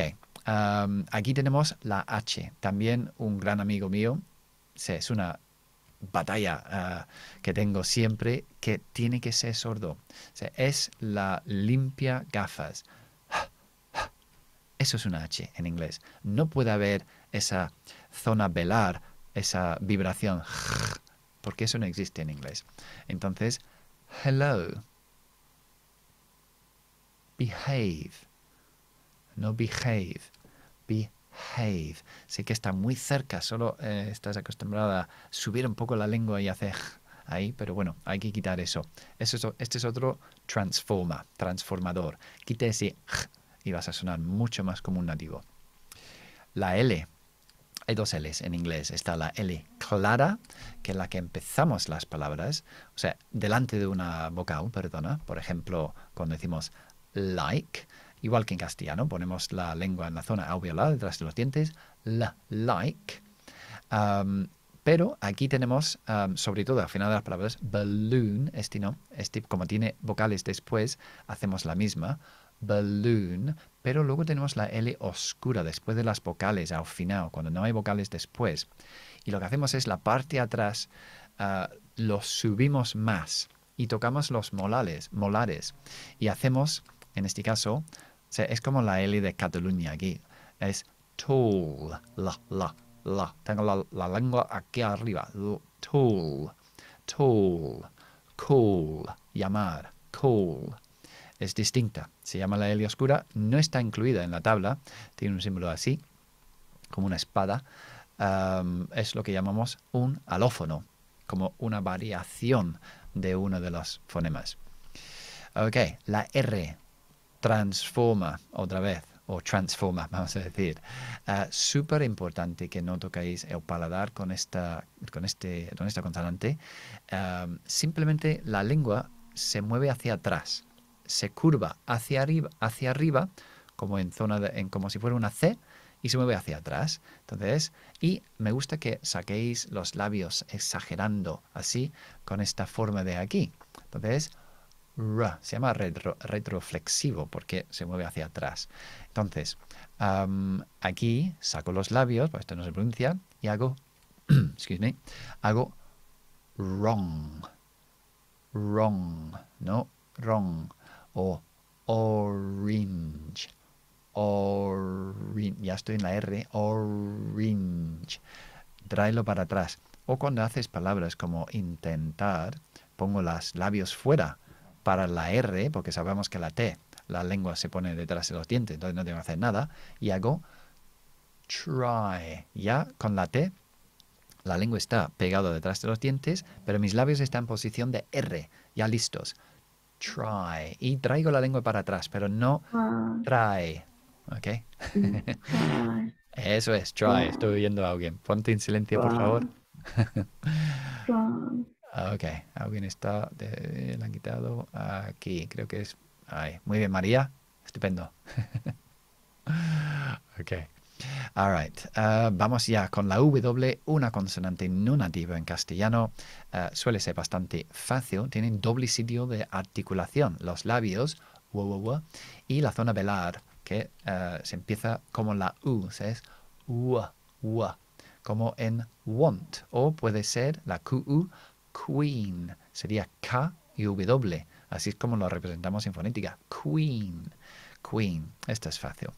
S1: aquí tenemos la H, también un gran amigo mío, es una batalla eh, que tengo siempre, que tiene que ser sordo. es la limpia gafas. Eso es una H en inglés. No puede haber esa zona velar, esa vibración, [LAUGHS] porque eso no existe en inglés. Entonces, hello, behave, no behave, behave. Sé que está muy cerca, solo eh, estás acostumbrada a subir un poco la lengua y hacer [LAUGHS] ahí, pero bueno, hay que quitar eso. eso este es otro transforma, transformador. Quite ese [LAUGHS] y vas a sonar mucho más como un nativo. La L. Hay dos Ls en inglés. Está la L clara, que es la que empezamos las palabras, o sea, delante de una vocal, perdona. Por ejemplo, cuando decimos like, igual que en castellano, ponemos la lengua en la zona alveolar, detrás de los dientes, la like. pero aquí tenemos, sobre todo al final de las palabras, balloon, este no, este como tiene vocales después, hacemos la misma balloon, pero luego tenemos la L oscura después de las vocales al final, cuando no hay vocales después. Y lo que hacemos es la parte atrás ah, lo subimos más y tocamos los molares, molares. Y hacemos, en este caso, es como la L de Cataluña aquí. Es tall, la, la, la. Tengo la, lengua aquí arriba. Tall, tall, call, llamar, call es distinta. Se llama la helioscura. oscura, no está incluida en la tabla, tiene un símbolo así, como una espada. es lo que llamamos un alófono, como una variación de uno de los fonemas. Ok, la R transforma otra vez, o transforma, [LAUGHS] vamos a decir. Ah, Súper importante que no tocáis el paladar con esta, con este, con esta consonante. simplemente la lengua se mueve hacia atrás se curva hacia arriba, hacia arriba como, en zona como si fuera una C, y se mueve hacia atrás. Entonces, y me gusta que saquéis los labios exagerando así con esta forma de aquí. Entonces, se llama retroflexivo porque se mueve hacia atrás. Entonces, aquí saco los labios, pues esto no se pronuncia, y hago, [CLEARS THROAT] excuse me, hago wrong, wrong, no wrong o orange, ya estoy en la R, orange, tráelo para atrás. O cuando haces palabras como intentar, pongo los labios fuera para la R, porque sabemos que la T, la lengua se pone detrás de los dientes, entonces no tengo que hacer nada, y hago try, ya con la T la lengua está pegada detrás de los dientes, pero mis labios están en posición de R, ya listos try. Y traigo la lengua para atrás, pero no ah. try. ¿Ok? Mm, [LAUGHS] Eso es, try. Estoy viendo a alguien. Ponte en silencio, por favor. [LAUGHS] ok, alguien está, la han quitado aquí. Creo que es. Muy bien, María. Estupendo. [LAUGHS] ok. Alright, eh, vamos ya con la W, una consonante no nativa en castellano. Eh, suele ser bastante fácil. Tienen doble sitio de articulación, los labios y la zona velar, que eh, se empieza como la U, es U, como en want, o puede ser la QU, queen, sería K y W. Así es como lo representamos en fonética. Queen. Queen. Esto es fácil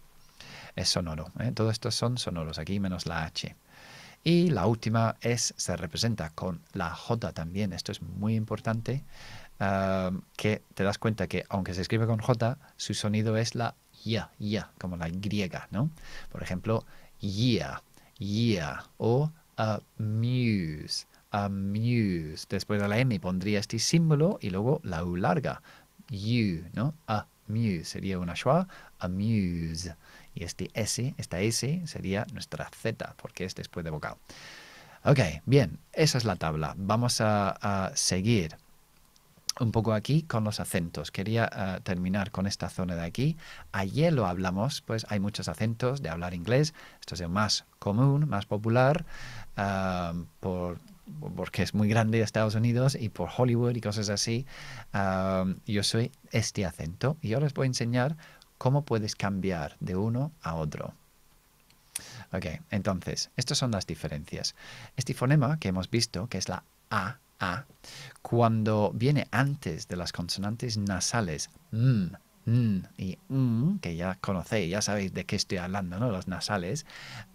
S1: es sonoro. ¿eh? Todos estos son sonoros, aquí menos la H. Y la última es, se representa con la J también, esto es muy importante, eh, que te das cuenta que aunque se escribe con J, su sonido es la ya, ya, como la griega, ¿no? Por ejemplo, Ya. Ya. o amuse, amuse. Después de la M pondría este símbolo y luego la U larga, you, ¿no? Amuse sería una schwa, amuse. Y este S, esta S sería nuestra Z, porque es después de vocal. Ok, bien, esa es la tabla. Vamos a, seguir un poco aquí con los acentos. Quería eh, terminar con esta zona de aquí. Ayer lo hablamos, pues hay muchos acentos de hablar inglés. Esto es el más común, más popular, eh, por, porque es muy grande Estados Unidos y por Hollywood y cosas así. Eh, yo soy este acento y ahora les voy a enseñar ¿Cómo puedes cambiar de uno a otro? Ok, entonces, estas son las diferencias. Este fonema que hemos visto, que es la A, A, cuando viene antes de las consonantes nasales, m, n y m, que ya conocéis, ya sabéis de qué estoy hablando, ¿no? Los nasales.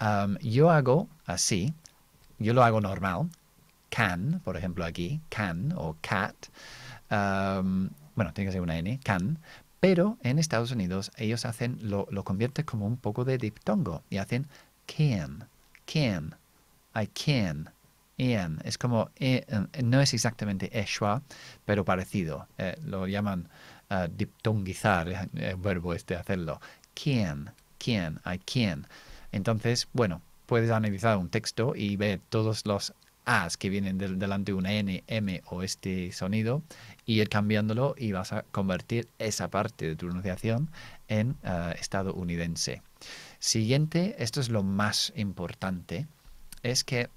S1: Um, yo hago así, yo lo hago normal, can, por ejemplo aquí, can o cat. Um, bueno, tiene que ser una N, can, pero en Estados Unidos ellos hacen, lo, lo convierten como un poco de diptongo y hacen can, can, I can, am. Es como, eh, eh, no es exactamente eshua, pero parecido. Eh, lo llaman diptonguizar, el verbo este, hacerlo. Can, can, I can. Entonces, bueno, puedes analizar un texto y ver todos los As que vienen delante de una N, M o este sonido y ir cambiándolo y vas a convertir esa parte de tu pronunciación en eh, estadounidense. Siguiente, esto es lo más importante, es que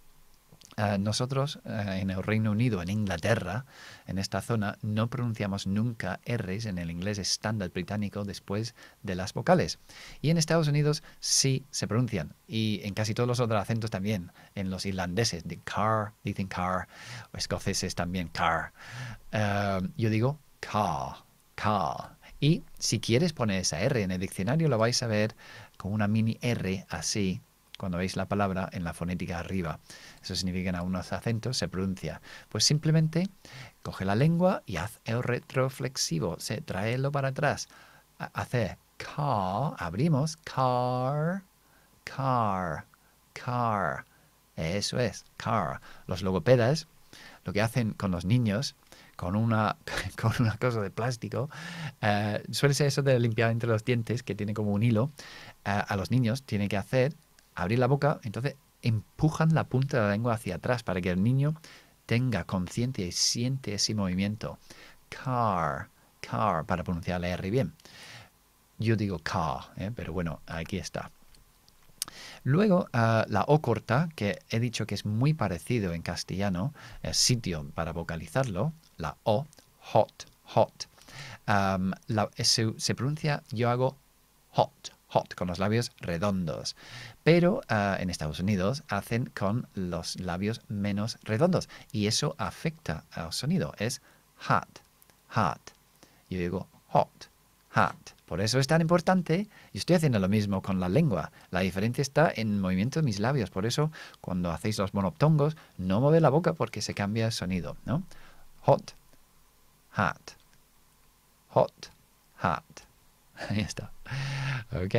S1: eh, nosotros eh, en el Reino Unido, en Inglaterra, en esta zona, no pronunciamos nunca R's en el inglés estándar británico después de las vocales. Y en Estados Unidos sí se pronuncian. Y en casi todos los otros acentos también. En los irlandeses, de car, dicen car. O escoceses también, car. Eh, yo digo car, car. Y si quieres poner esa R en el diccionario, lo vais a ver con una mini R así, cuando veis la palabra en la fonética arriba eso significa en algunos acentos, se pronuncia. Pues simplemente coge la lengua y haz el retroflexivo, se traelo para atrás. Hace car, abrimos, car, car, car. Eso es, car. Los logopedas lo que hacen con los niños con una, [LAUGHS] con una cosa de plástico. Eh, suele ser eso de limpiar entre los dientes, que tiene como un hilo. Eh, a los niños tiene que hacer, abrir la boca, entonces empujan la punta de la lengua hacia atrás para que el niño tenga conciencia y siente ese movimiento. Car, car, para pronunciar la R bien. Yo digo car, ¿eh? pero bueno, aquí está. Luego, ah, la O corta, que he dicho que es muy parecido en castellano, el sitio para vocalizarlo, la O, hot, hot. se pronuncia, yo hago hot, hot, con los labios redondos pero ah, en Estados Unidos hacen con los labios menos redondos y eso afecta al sonido. Es hot, hot. Yo digo hot, hot. Por eso es tan importante. Y estoy haciendo lo mismo con la lengua. La diferencia está en el movimiento de mis labios. Por eso, cuando hacéis los monoptongos, no mueve la boca porque se cambia el sonido. ¿no? Hot, hot, hot, hot. [LAUGHS] Ahí está. Ok.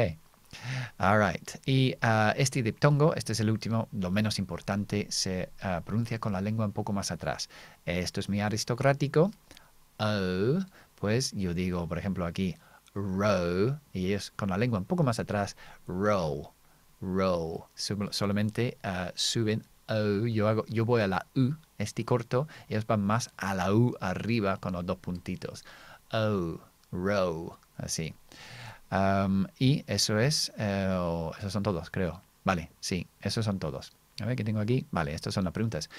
S1: All Y ah, este diptongo, este es el último, lo menos importante, se ah, pronuncia con la lengua un poco más atrás. Esto es mi aristocrático. O, pues yo digo, por ejemplo, aquí row, y es con la lengua un poco más atrás, row, row. solamente ah, suben o, yo, hago, yo voy a la u, este corto, ellos van más a la u arriba con los dos puntitos. O, row, así y eso es, eh, esos son todos, creo. Vale, sí, esos son todos. A ver, ¿qué tengo aquí? Vale, estas son las preguntas.